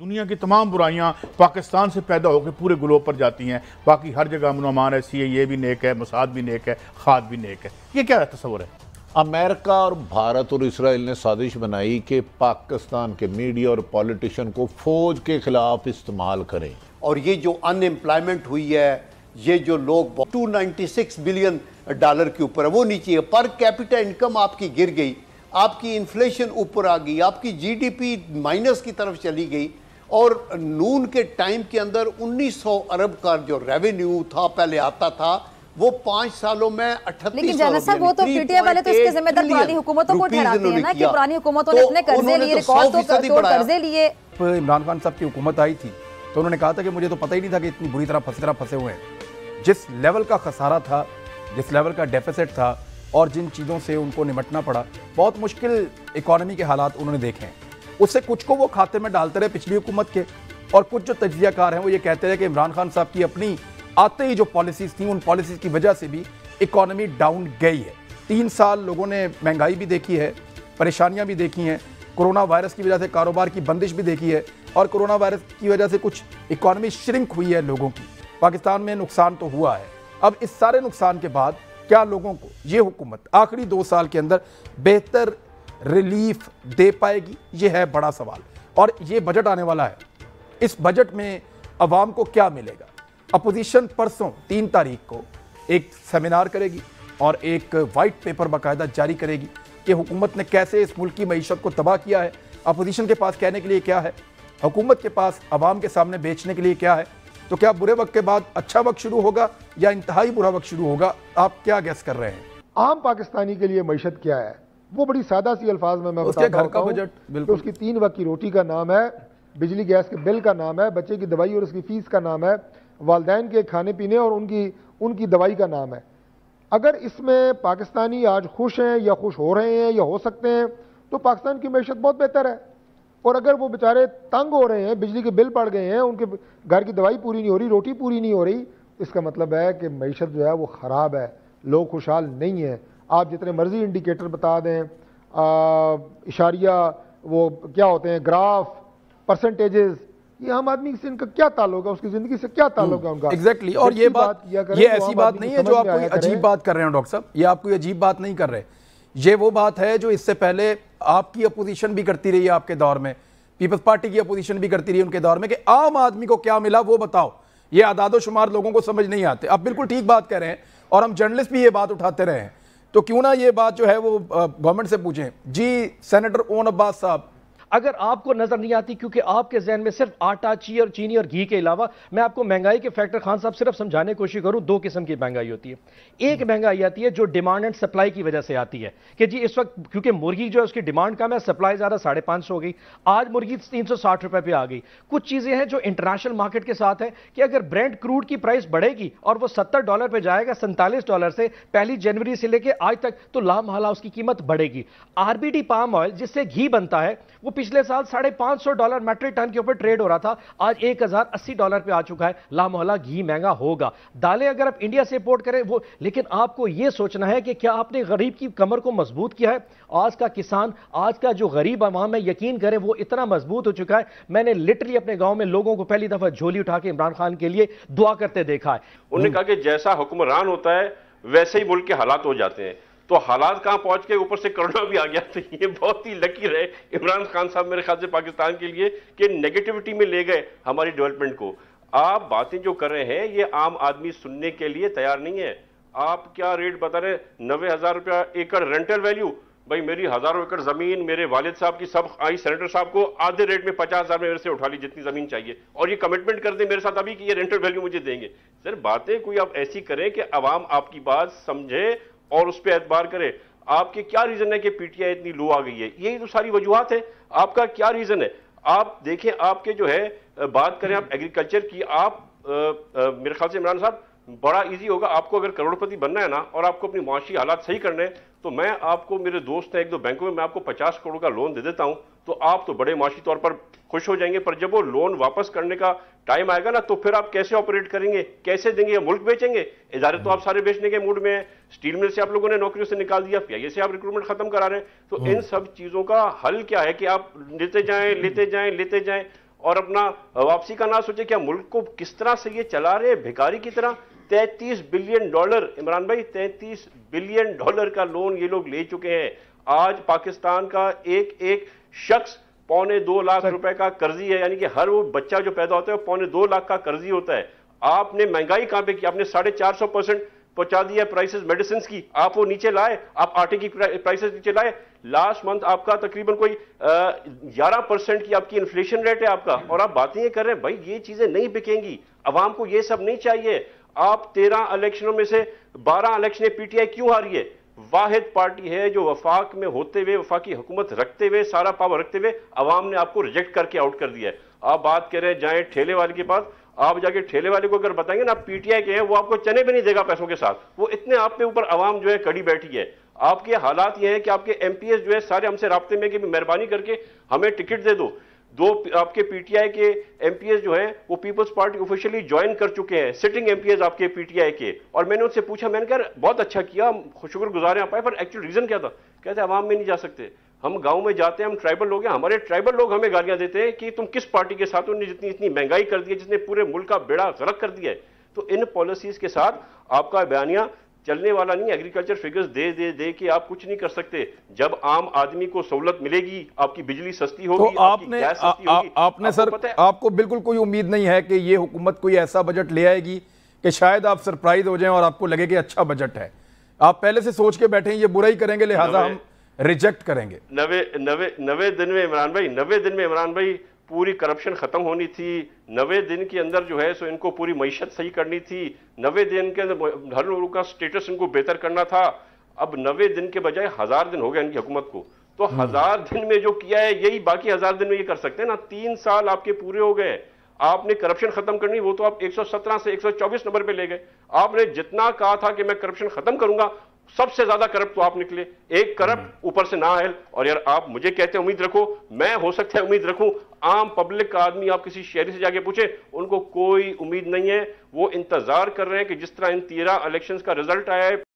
दुनिया की तमाम बुराइयाँ पाकिस्तान से पैदा होकर पूरे ग्लोब पर जाती हैं बाकी हर जगह अमन अमान है सी भी नेक है मसाद भी नेक है खाद भी नेक है ये क्या तस्वर है अमेरिका और भारत और इसराइल ने साजिश बनाई कि पाकिस्तान के मीडिया और पॉलिटिशन को फौज के खिलाफ इस्तेमाल करें और ये जो अनएम्प्लॉयमेंट हुई है ये जो लोग 296 बिलियन डॉलर के ऊपर है वो नीचे है पर कैपिटल इनकम आपकी गिर गई आपकी इन्फ्लेशन ऊपर आ गई आपकी जीडीपी माइनस की तरफ चली गई और नून के टाइम के अंदर 1900 अरब का जो रेवेन्यू था पहले आता था वो पांच सालों में तो तो तो इमरान खान साहब की हुकूमत आई थी तो उन्होंने कहा था कि मुझे तो पता ही नहीं था कि इतनी बुरी तरह फंसी तरह फंसे हुए हैं जिस लेवल का खसारा था जिस लेवल का डेफिसिट था और जिन चीज़ों से उनको निमटना पड़ा बहुत मुश्किल इकोनॉमी के हालात उन्होंने देखे हैं उससे कुछ को वो खाते में डालते रहे पिछली हुकूमत के और कुछ जो तजियाकार हैं वो ये कहते रहे कि इमरान खान साहब की अपनी आते ही जो पॉलिसीज़ थी उन पॉलिसीज़ की वजह से भी इकॉनमी डाउन गई है तीन साल लोगों ने महंगाई भी देखी है परेशानियाँ भी देखी हैं कोरोना वायरस की वजह से कारोबार की बंदिश भी देखी है और कोरोना वायरस की वजह से कुछ इकॉनमी श्रिंक हुई है लोगों की पाकिस्तान में नुकसान तो हुआ है अब इस सारे नुकसान के बाद क्या लोगों को ये हुकूमत आखिरी दो साल के अंदर बेहतर रिलीफ दे पाएगी ये है बड़ा सवाल और ये बजट आने वाला है इस बजट में अवाम को क्या मिलेगा अपोजिशन परसों तीन तारीख को एक सेमिनार करेगी और एक वाइट पेपर बाकायदा जारी करेगी कि हुकूमत ने कैसे इस मुल्क की मीशत को तबाह किया है अपोजिशन के पास कहने के लिए क्या है हुकूमत के पास आवाम के सामने बेचने के लिए क्या है तो क्या बुरे वक्त के बाद अच्छा वक्त शुरू होगा या इंतहाई बुरा वक्त शुरू होगा आप क्या गैस कर रहे हैं आम पाकिस्तानी के लिए मीशत क्या है वो बड़ी सादा सी अल्फाज में मैं उसके घर का बजट बिल्कुल उसकी तीन वक्त की रोटी का नाम है बिजली गैस के बिल का नाम है बच्चे की दवाई और उसकी फ़ीस का नाम है वालदेन के खाने पीने और उनकी उनकी दवाई का नाम है अगर इसमें पाकिस्तानी आज खुश हैं या खुश हो रहे हैं या हो सकते हैं तो पाकिस्तान की मीशत बहुत बेहतर है और अगर वो बेचारे तंग हो रहे हैं बिजली के बिल पड़ गए हैं उनके घर की दवाई पूरी नहीं हो रही रोटी पूरी नहीं हो रही इसका मतलब है कि मीशत जो है वो ख़राब है लोग खुशहाल नहीं हैं आप जितने मर्ज़ी इंडिकेटर बता दें इशारिया वो क्या होते हैं ग्राफ परसेंटेजेस ये आम आदमी से इनका क्या ताल्लुक है उसकी जिंदगी से क्या ताल्लुक हम्म, है उनका एग्जैक्टली exactly. और ये बात ये तो ऐसी बात नहीं है जो आप कोई अजीब बात कर रहे हैं डॉक्टर साहब ये आप कोई अजीब बात नहीं कर रहे ये वो बात है जो इससे पहले आपकी अपोजिशन भी करती रही आपके दौर में पीपल्स पार्टी की अपोजिशन भी करती रही उनके दौर में कि आम आदमी को क्या मिला वो बताओ ये आदादोशुमार लोगों को समझ नहीं आते आप बिल्कुल ठीक बात कह रहे हैं और हम जर्नलिस्ट भी ये बात उठाते रहे हैं तो क्यों ना ये बात जो है वो गवर्नमेंट से पूछें जी सेनेटर ओन अब्बास साहब अगर आपको नजर नहीं आती क्योंकि आपके जहन में सिर्फ आटा ची और चीनी और घी के अलावा मैं आपको महंगाई के फैक्टर खान साहब सिर्फ समझाने की कोशिश करूं दो किस्म की महंगाई होती है एक महंगाई आती है जो डिमांड एंड सप्लाई की वजह से आती है कि जी इस वक्त क्योंकि मुर्गी जो है उसकी डिमांड कम है सप्लाई ज्यादा साढ़े पांच सौ हो गई आज मुर्गी तीन सौ साठ रुपए पर आ गई कुछ चीजें हैं जो इंटरनेशनल मार्केट के साथ है कि अगर ब्रेंड क्रूड की प्राइस बढ़ेगी और वो सत्तर डॉलर पर जाएगा सैंतालीस डॉलर से पहली जनवरी से लेकर आज तक तो लामहला उसकी कीमत बढ़ेगी आरबीडी पाम ऑयल जिससे घी बनता है वो पिछले साल साढ़े पांच सौ डॉलर मेट्रिक टन के ऊपर ट्रेड हो रहा था आज एक हजार अस्सी डॉलर पे आ चुका है लामोहला घी महंगा होगा दालें अगर आप इंडिया से इंपोर्ट करें वो लेकिन आपको ये सोचना है कि क्या आपने गरीब की कमर को मजबूत किया है आज का किसान आज का जो गरीब अवाम है यकीन करें वो इतना मजबूत हो चुका है मैंने लिटरली अपने गाँव में लोगों को पहली दफा झोली उठा के इमरान खान के लिए दुआ करते देखा है उन्होंने कहा कि जैसा हुक्मरान होता है वैसे ही मुल्क के हालात हो जाते हैं तो हालात कहां पहुंच के ऊपर से कोरोना भी आ गया तो ये बहुत ही लकी रहे इमरान खान साहब मेरे ख्याल से पाकिस्तान के लिए कि नेगेटिविटी में ले गए हमारी डेवलपमेंट को आप बातें जो कर रहे हैं ये आम आदमी सुनने के लिए तैयार नहीं है आप क्या रेट बता रहे नब्बे हज़ार रुपया एकड़ रेंटल वैल्यू भाई मेरी हज़ारों एकड़ ज़मीन मेरे वालिद साहब की सब आई सेनेटर साहब को आधे रेट में पचास हज़ार में मेरे से उठा ली जितनी ज़मीन चाहिए और ये कमिटमेंट कर दे मेरे साथ अभी कि ये रेंटल वैल्यू मुझे देंगे सर बातें कोई आप ऐसी करें कि आवाम आपकी बात समझे और उस पर एतबार करें आपके क्या रीज़न है कि पीटीआई इतनी लो आ गई है यही तो सारी वजूहत है आपका क्या रीज़न है आप देखें आपके जो है बात करें आप एग्रीकल्चर की आप आ, आ, मेरे ख्याल से इमरान साहब बड़ा इजी होगा आपको अगर करोड़पति बनना है ना और आपको अपनी मुआशी हालात सही करने तो मैं आपको मेरे दोस्त हैं एक दो बैंकों में मैं आपको 50 करोड़ का लोन दे देता हूं तो आप तो बड़े मुआशी तौर पर खुश हो जाएंगे पर जब वो लोन वापस करने का टाइम आएगा ना तो फिर आप कैसे ऑपरेट करेंगे कैसे देंगे मुल्क बेचेंगे इधारे तो आप सारे बेचने के मूड में है स्टील मिल से आप लोगों ने नौकरियों से निकाल दिया पी से आप रिक्रूटमेंट खत्म करा रहे हैं तो हम्म। इन सब चीजों का हल क्या है कि आप लेते जाए लेते जाए लेते जाए और अपना वापसी का ना सोचे क्या मुल्क को किस तरह से ये चला रहे भिकारी की तरह 33 बिलियन डॉलर इमरान भाई 33 बिलियन डॉलर का लोन ये लोग ले चुके हैं आज पाकिस्तान का एक एक शख्स पौने दो लाख रुपए का कर्जी है यानी कि हर वो बच्चा जो पैदा होता है वो पौने दो लाख का कर्जी होता है आपने महंगाई कहां पे की आपने साढ़े चार सौ परसेंट पहुंचा दिया प्राइसेस मेडिसिन की आप वो नीचे लाए आप आटे की प्राइसेस नीचे लाए लास्ट मंथ आपका तकरीबन कोई ग्यारह परसेंट की आपकी इन्फ्लेशन रेट है आपका और आप बातें कर रहे हैं भाई ये चीजें नहीं बिकेंगी अवाम को ये सब नहीं चाहिए आप तेरह इलेक्शनों में से बारह इलेक्शन पीटीआई क्यों हारी है वाहिद पार्टी है जो वफाक में होते हुए वफाकी हुकूमत रखते हुए सारा पावर रखते हुए अवाम ने आपको रिजेक्ट करके आउट कर दिया है आप बात कर रहे हैं जाए ठेले वाले के पास आप जाके ठेले वाले को अगर बताएंगे ना पीटीआई के हैं वो आपको चने भी नहीं देगा पैसों के साथ वो इतने आप पे ऊपर आवाम जो है कड़ी बैठी है आपके हालात ये हैं कि आपके एमपीएस जो है सारे हमसे रबते में कि मेहरबानी करके हमें टिकट दे दो दो आपके पीटीआई के एमपीएस जो हैं वो पीपल्स पार्टी ऑफिशियली ज्वाइन कर चुके हैं सिटिंग एमपीएस आपके पीटीआई के और मैंने उनसे पूछा मैंने कहा बहुत अच्छा किया हम शुक्रगुजार हैं आप आए पर एक्चुअल रीजन क्या था कहते आवाम में नहीं जा सकते हम गांव में जाते हैं हम ट्राइबल लोग हैं हमारे ट्राइबल लोग हमें गालियां देते हैं कि तुम किस पार्टी के साथ उन्होंने जितनी इतनी महंगाई कर दी है जिसने पूरे मुल्क का बेड़ा गलत कर दिया है तो इन पॉलिसीज के साथ आपका बयानिया चलने वाला नहीं एग्रीकल्चर फिगर्स दे दे दे के आप कुछ नहीं कर सकते जब आम आदमी को सहूलत मिलेगी आपकी बिजली सस्ती तो होगी तो आपने गैस सस्ती आ, होगी, आपने आपको पता है? आपको बिल्कुल कोई उम्मीद नहीं है कि ये हुकूमत कोई ऐसा बजट ले आएगी कि शायद आप सरप्राइज हो जाएं और आपको लगे कि अच्छा बजट है आप पहले से सोच के बैठे ये बुरा ही करेंगे लिहाजा हम रिजेक्ट करेंगे नवे नवे नवे दिन में इमरान भाई नवे दिन में इमरान भाई पूरी करप्शन ख़त्म होनी थी नवे दिन के अंदर जो है सो इनको पूरी मीशत सही करनी थी नवे दिन के अंदर हर लोगों का स्टेटस इनको बेहतर करना था अब नवे दिन के बजाय हज़ार दिन हो गया इनकी हुकूमत को तो हम्म। हज़ार दिन में जो किया है यही बाकी हज़ार दिन में ये कर सकते हैं ना तीन साल आपके पूरे हो गए आपने करप्शन खत्म करनी वो तो आप 117 से 124 नंबर पे ले गए आपने जितना कहा था कि मैं करप्शन खत्म करूंगा सबसे ज्यादा करप्ट तो आप निकले एक करप्ट हम्म। ऊपर से ना आयल और यार आप मुझे कहते हैं उम्मीद रखो मैं हो सकता है उम्मीद रखूं आम पब्लिक का आदमी आप किसी शहरी से जाके पूछे उनको कोई उम्मीद नहीं है वो इंतजार कर रहे हैं कि जिस तरह इन तेरह इलेक्शन का रिजल्ट आया है